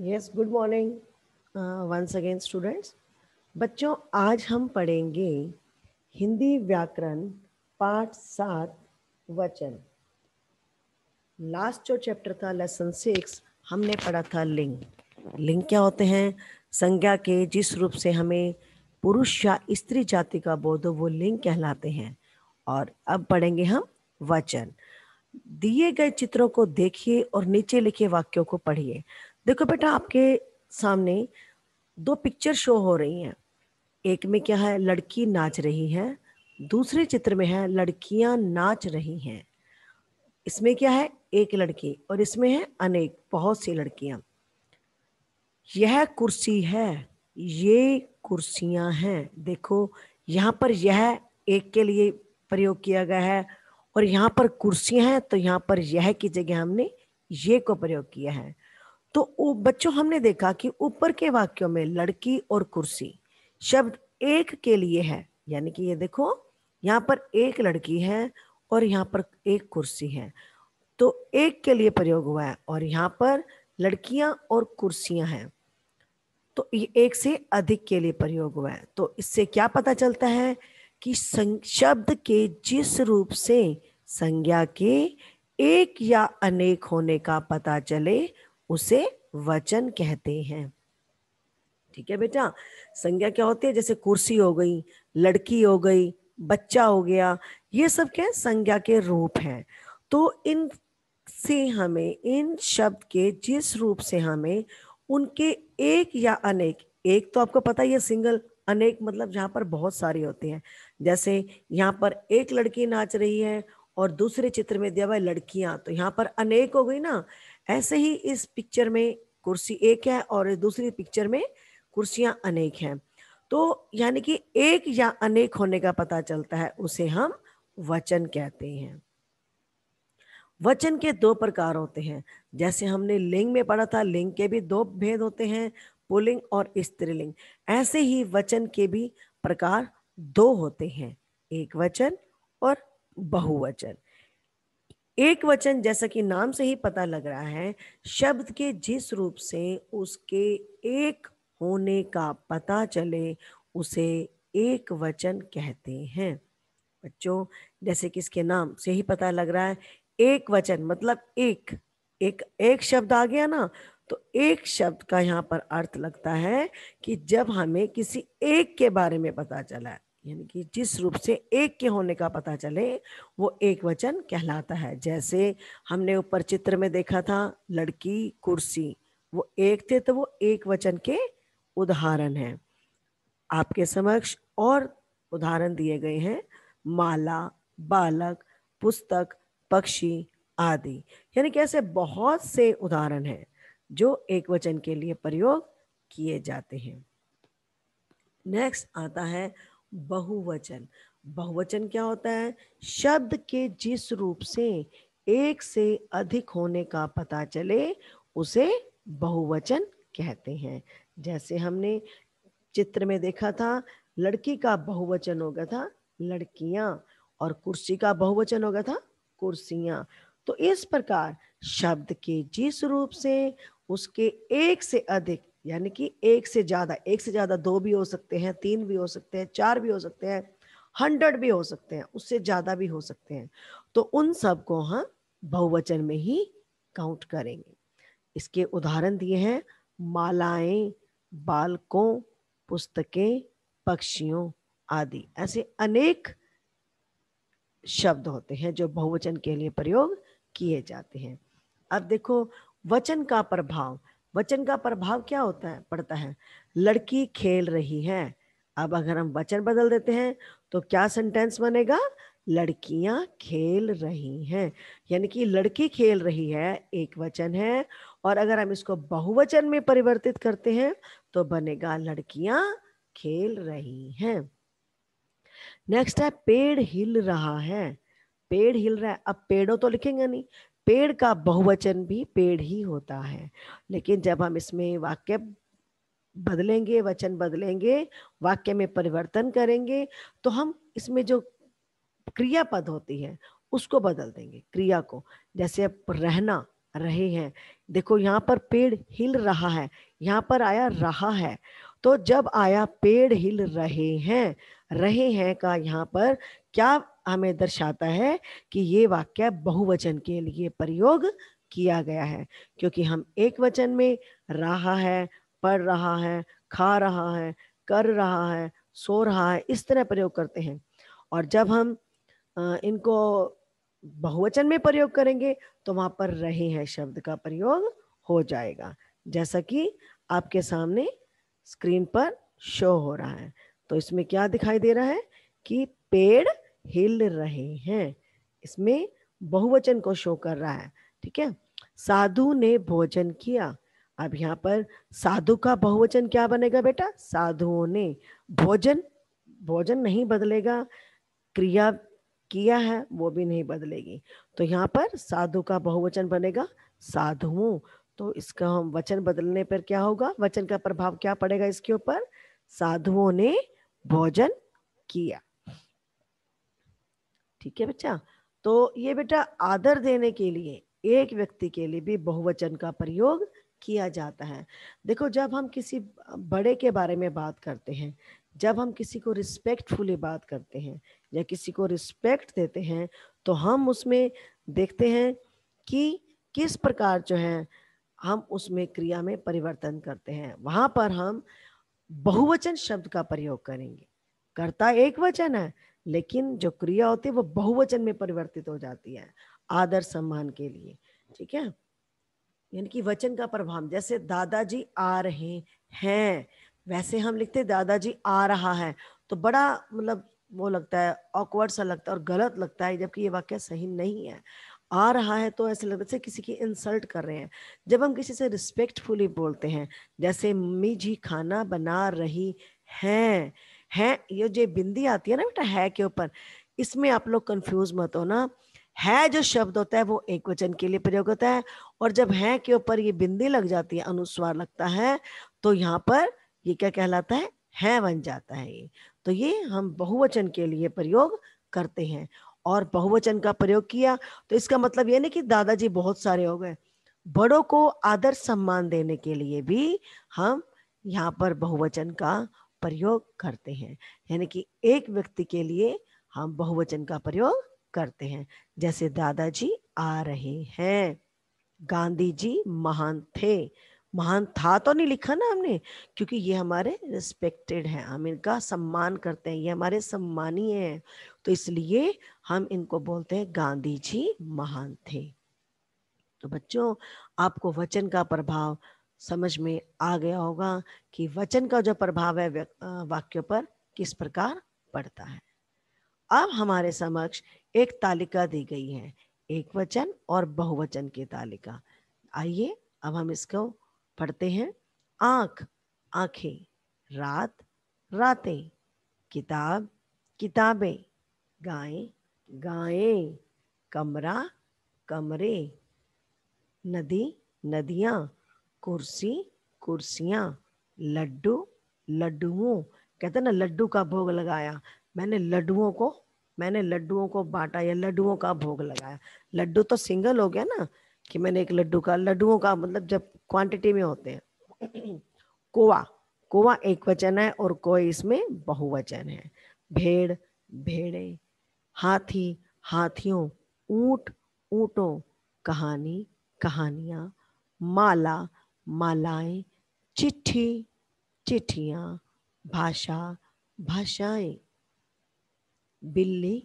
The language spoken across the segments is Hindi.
yes good morning once again students बच्चों आज हम पढ़ेंगे हिंदी व्याकरण पाठ सात वचन लास्ट जो चैप्टर था लेसन सिक्स हमने पढ़ा था लिंग लिंग क्या होते हैं संज्ञा के जिस रूप से हमें पुरुष या स्त्री जाति का बोध वो लिंग कहलाते हैं और अब पढ़ेंगे हम वचन दिए गए चित्रों को देखिए और नीचे लिखे वाक्यों को पढ़िए देखो बेटा आपके सामने दो पिक्चर शो हो रही हैं एक में क्या है लड़की नाच रही है दूसरे चित्र में है लड़कियां नाच रही हैं इसमें क्या है एक लड़की और इसमें है अनेक बहुत सी लड़कियां यह कुर्सी है ये कुर्सियां हैं देखो यहाँ पर यह एक के लिए प्रयोग किया गया है और यहाँ पर कुर्सियां हैं तो यहाँ पर यह की जगह हमने ये को प्रयोग किया है तो बच्चों हमने देखा कि ऊपर के वाक्यों में लड़की और कुर्सी शब्द एक के लिए है यानी कि ये देखो यहाँ पर एक लड़की है और यहाँ पर एक कुर्सी है तो एक के लिए प्रयोग हुआ है और यहाँ पर लड़कियां और कुर्सियां हैं तो ये एक से अधिक के लिए प्रयोग हुआ है तो इससे क्या पता चलता है कि शब्द के जिस रूप से संज्ञा के एक या अनेक होने का पता चले उसे वचन कहते हैं ठीक है बेटा संज्ञा क्या होती है जैसे कुर्सी हो गई लड़की हो गई बच्चा हो गया ये सब क्या संज्ञा के रूप हैं तो इन से हमें इन शब्द के जिस रूप से हमें उनके एक या अनेक एक तो आपको पता ही है सिंगल अनेक मतलब जहाँ पर बहुत सारे होते हैं जैसे यहाँ पर एक लड़की नाच रही है और दूसरे चित्र में दिया हुआ लड़कियां तो यहाँ पर अनेक हो गई ना ऐसे ही इस पिक्चर में कुर्सी एक है और दूसरी पिक्चर में कुर्सियां अनेक हैं तो यानी कि एक या अनेक होने का पता चलता है उसे हम वचन कहते हैं वचन के दो प्रकार होते हैं जैसे हमने लिंग में पढ़ा था लिंग के भी दो भेद होते हैं पुलिंग और स्त्रीलिंग ऐसे ही वचन के भी प्रकार दो होते हैं एक वचन और बहुवचन एक वचन जैसा कि नाम से ही पता लग रहा है शब्द के जिस रूप से उसके एक होने का पता चले उसे एक वचन कहते हैं बच्चों जैसे कि इसके नाम से ही पता लग रहा है एक वचन मतलब एक एक एक शब्द आ गया ना तो एक शब्द का यहाँ पर अर्थ लगता है कि जब हमें किसी एक के बारे में पता चला है यानी कि जिस रूप से एक के होने का पता चले वो एक वचन कहलाता है जैसे हमने ऊपर चित्र में देखा था लड़की कुर्सी वो एक थे तो वो एक वचन के उदाहरण हैं आपके समक्ष और उदाहरण दिए गए हैं माला बालक पुस्तक पक्षी आदि यानी कि ऐसे बहुत से उदाहरण हैं जो एक वचन के लिए प्रयोग किए जाते हैं नेक्स्ट आता है बहुवचन बहुवचन क्या होता है शब्द के जिस रूप से एक से अधिक होने का पता चले उसे बहुवचन कहते हैं जैसे हमने चित्र में देखा था लड़की का बहुवचन हो गया था लड़कियां और कुर्सी का बहुवचन हो गया था कुर्सियां तो इस प्रकार शब्द के जिस रूप से उसके एक से अधिक यानी कि एक से ज़्यादा एक से ज़्यादा दो भी हो सकते हैं तीन भी हो सकते हैं चार भी हो सकते हैं हंड्रेड भी हो सकते हैं उससे ज़्यादा भी हो सकते हैं तो उन सब को हम बहुवचन में ही काउंट करेंगे इसके उदाहरण दिए हैं मालाएं बालकों पुस्तकें पक्षियों आदि ऐसे अनेक शब्द होते हैं जो बहुवचन के लिए प्रयोग किए जाते हैं अब देखो वचन का प्रभाव वचन का प्रभाव क्या होता है पड़ता है लड़की खेल रही है अब अगर हम वचन बदल देते हैं तो क्या सेंटेंस बनेगा लड़कियां खेल रही हैं यानी कि लड़की खेल रही है एक वचन है और अगर हम इसको बहुवचन में परिवर्तित करते हैं तो बनेगा लड़कियां खेल रही हैं नेक्स्ट है पेड़ हिल रहा है पेड़ हिल रहा है अब पेड़ों तो लिखेंगे नहीं पेड़ का बहुवचन भी पेड़ ही होता है लेकिन जब हम इसमें वाक्य बदलेंगे वचन बदलेंगे वाक्य में परिवर्तन करेंगे तो हम इसमें जो क्रियापद होती है उसको बदल देंगे क्रिया को जैसे अब रहना रहे हैं देखो यहाँ पर पेड़ हिल रहा है यहाँ पर आया रहा है तो जब आया पेड़ हिल रहे हैं रहे हैं का यहाँ पर क्या हमें दर्शाता है कि ये वाक्य बहुवचन के लिए प्रयोग किया गया है क्योंकि हम एक वचन में रहा है पढ़ रहा है खा रहा है कर रहा है सो रहा है इस तरह प्रयोग करते हैं और जब हम इनको बहुवचन में प्रयोग करेंगे तो वहां पर रहे हैं शब्द का प्रयोग हो जाएगा जैसा कि आपके सामने स्क्रीन पर शो हो रहा है तो इसमें क्या दिखाई दे रहा है कि पेड़ हिल रहे हैं इसमें बहुवचन को शो कर रहा है ठीक है साधु ने भोजन किया अब यहाँ पर साधु का बहुवचन क्या बनेगा बेटा साधुओं ने भोजन भोजन नहीं बदलेगा क्रिया किया है वो भी नहीं बदलेगी तो यहाँ पर साधु का बहुवचन बनेगा साधुओं तो इसका हम वचन बदलने पर क्या होगा वचन का प्रभाव क्या पड़ेगा इसके ऊपर साधुओं ने भोजन किया ठीक है बच्चा तो ये बेटा आदर देने के लिए एक व्यक्ति के लिए भी बहुवचन का प्रयोग किया जाता है देखो जब हम किसी बड़े के बारे में बात करते हैं जब हम किसी को रिस्पेक्टफुली बात करते हैं या किसी को रिस्पेक्ट देते हैं तो हम उसमें देखते हैं कि किस प्रकार जो है हम उसमें क्रिया में परिवर्तन करते हैं वहाँ पर हम बहुवचन शब्द का प्रयोग करेंगे कर्ता एक वचन है लेकिन जो क्रिया होती है वो बहुवचन में परिवर्तित हो जाती है आदर सम्मान के लिए ठीक है यानी कि वचन का प्रभाव जैसे दादाजी आ रहे हैं वैसे हम लिखते दादाजी आ रहा है तो बड़ा मतलब वो लगता है ऑकवर्ड सा लगता है और गलत लगता है जबकि ये वाक्य सही नहीं है आ रहा है तो ऐसे लगता है किसी की इंसल्ट कर रहे हैं जब हम किसी से रिस्पेक्टफुली बोलते हैं जैसे मम्मी जी खाना बना रही हैं है ये जो बिंदी आती है ना बेटा है के ऊपर इसमें आप लोग कंफ्यूज मत हो ना है जो शब्द होता है वो एक वचन के लिए प्रयोग होता है और जब है के ऊपर ये बिंदी लग जाती है अनुस्वार लगता है तो यहाँ पर ये क्या कहलाता है है बन जाता है ये तो ये हम बहुवचन के लिए प्रयोग करते हैं और बहुवचन का प्रयोग किया तो इसका मतलब ये नहीं कि दादाजी बहुत सारे हो गए बड़ों को आदर सम्मान देने के लिए भी हम यहाँ पर बहुवचन का प्रयोग करते हैं यानी कि एक व्यक्ति के लिए हम बहुवचन का प्रयोग करते हैं जैसे दादाजी आ रहे हैं गांधी जी महान थे महान था तो नहीं लिखा ना हमने क्योंकि ये हमारे रिस्पेक्टेड हैं हम इनका सम्मान करते हैं ये हमारे सम्मानीय हैं तो इसलिए हम इनको बोलते हैं गांधी जी महान थे तो बच्चों आपको वचन का प्रभाव समझ में आ गया होगा कि वचन का जो प्रभाव है वाक्यों पर किस प्रकार पड़ता है अब हमारे समक्ष एक तालिका दी गई है एक वचन और बहुवचन की तालिका आइए अब हम इसको पढ़ते हैं आंख आंखें रात रातें किताब किताबें गाय गायें कमरा कमरे नदी नदियां कुर्सी कुर्सियां लड्डू लड्डुओं कहते ना लड्डू का भोग लगाया मैंने लड्डुओं को मैंने लड्डुओं को बांटा या लड्डुओं का भोग लगाया लड्डू तो सिंगल हो गया ना कि मैंने एक लड्डू का लड्डुओं का मतलब जब क्वांटिटी में होते हैं कोवा कोवा एक वचन है और कोई इसमें बहुवचन है भेड़ भेड़े हाथी हाथियों ऊंट ऊंटों कहानी कहानियां माला मालाएं चिट्ठी चिट्ठियाँ भाषा भाषाएं बिल्ली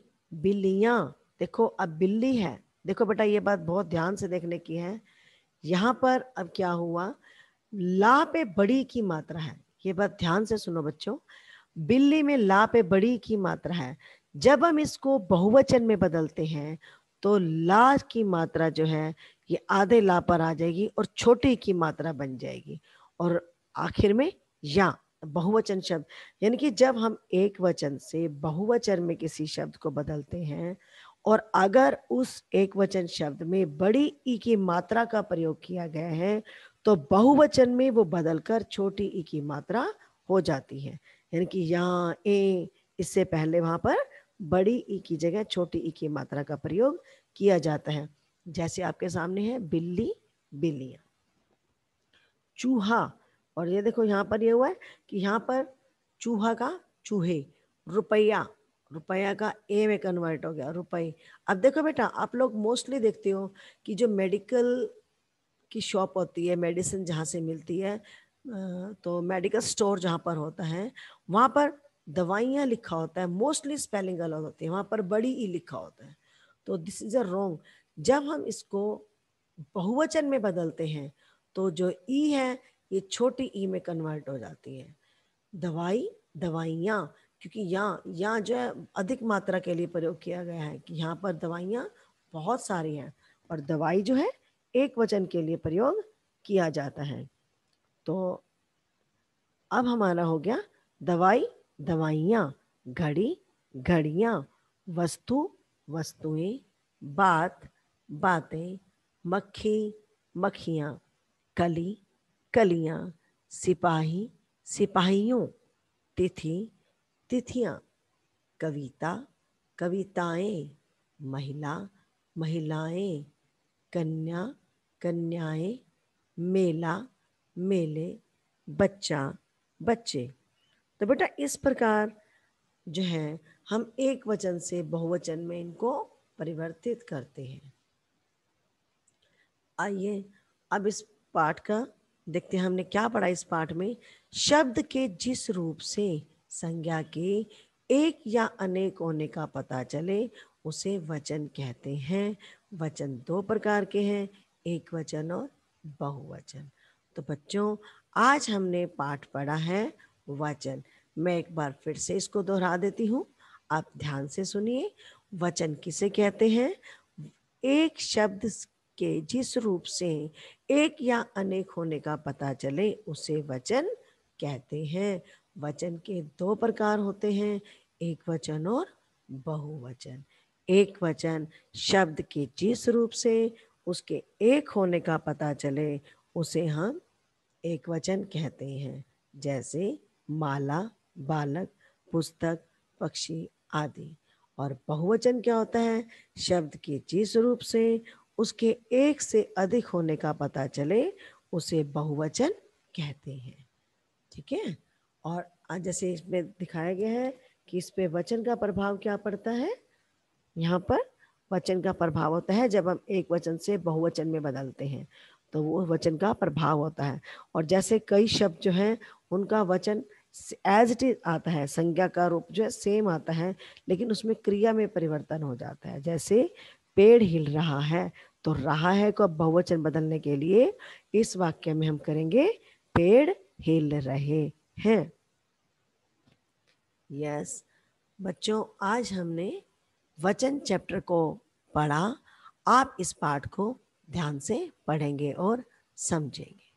बिल्लियाँ देखो अब बिल्ली है देखो बेटा ये बात बहुत ध्यान से देखने की है यहाँ पर अब क्या हुआ ला पे बड़ी की मात्रा है ये बात ध्यान से सुनो बच्चों बिल्ली में ला पे बड़ी की मात्रा है जब हम इसको बहुवचन में बदलते हैं तो ला की मात्रा जो है ये आधे ला पर आ जाएगी और छोटे की मात्रा बन जाएगी और आखिर में या बहुवचन शब्द यानी कि जब हम एक वचन से बहुवचन में किसी शब्द को बदलते हैं और अगर उस एक वचन शब्द में बड़ी ई की मात्रा का प्रयोग किया गया है तो बहुवचन में वो बदलकर छोटी ई की मात्रा हो जाती है यानी कि यहाँ ए इससे पहले वहाँ पर बड़ी ई की जगह छोटी ई की मात्रा का प्रयोग किया जाता है जैसे आपके सामने है बिल्ली बिल्लियां चूहा और ये देखो यहाँ पर ये हुआ है कि यहाँ पर चूहा का चूहे रुपया रुपया का ए में कन्वर्ट हो गया रुपये अब देखो बेटा आप लोग मोस्टली देखते हो कि जो मेडिकल की शॉप होती है मेडिसिन जहाँ से मिलती है तो मेडिकल स्टोर जहाँ पर होता है वहाँ पर दवाइयाँ लिखा होता है मोस्टली स्पेलिंग अलग होती है वहाँ पर बड़ी ई e लिखा होता है तो दिस इज़ अ रोंग जब हम इसको बहुवचन में बदलते हैं तो जो ई है ये छोटी ई में कन्वर्ट हो जाती है दवाई दवाइयाँ क्योंकि यहाँ यहाँ जो है अधिक मात्रा के लिए प्रयोग किया गया है कि यहाँ पर दवाइयाँ बहुत सारी हैं और दवाई जो है एक वचन के लिए प्रयोग किया जाता है तो अब हमारा हो गया दवाई दवाइयाँ घड़ी घड़ियाँ वस्तु वस्तुएं बात बातें मक्खी मक्खियाँ कली कलियाँ सिपाही सिपाहियों तिथि तिथियाँ कविता कविताएं महिला महिलाएं कन्या कन्याएं मेला मेले बच्चा बच्चे तो बेटा इस प्रकार जो है हम एक वचन से बहुवचन में इनको परिवर्तित करते हैं आइए अब इस पाठ का देखते हैं हमने क्या पढ़ा इस पाठ में शब्द के जिस रूप से संज्ञा के एक या अनेक होने का पता चले उसे वचन कहते हैं वचन दो प्रकार के हैं एक वचन और बहुवचन तो बच्चों आज हमने पाठ पढ़ा है वचन मैं एक बार फिर से इसको दोहरा देती हूँ आप ध्यान से सुनिए वचन किसे कहते हैं एक शब्द के जिस रूप से एक या अनेक होने का पता चले उसे वचन कहते हैं वचन के दो प्रकार होते हैं एक वचन और बहुवचन एक वचन शब्द के जिस रूप से उसके एक होने का पता चले उसे हम एक वचन कहते हैं जैसे माला बालक पुस्तक पक्षी आदि और बहुवचन क्या होता है शब्द के जिस रूप से उसके एक से अधिक होने का पता चले उसे बहुवचन कहते हैं ठीक है और जैसे इसमें दिखाया गया है कि इस पे वचन का प्रभाव क्या पड़ता है यहाँ पर वचन का प्रभाव होता है जब हम एक वचन से बहुवचन में बदलते हैं तो वो वचन का प्रभाव होता है और जैसे कई शब्द जो हैं उनका वचन एज इट इज आता है संज्ञा का रूप जो है सेम आता है लेकिन उसमें क्रिया में परिवर्तन हो जाता है जैसे पेड़ हिल रहा है तो रहा है को अब बहुवचन बदलने के लिए इस वाक्य में हम करेंगे पेड़ हिल रहे हैं यस बच्चों आज हमने वचन चैप्टर को पढ़ा आप इस पाठ को ध्यान से पढ़ेंगे और समझेंगे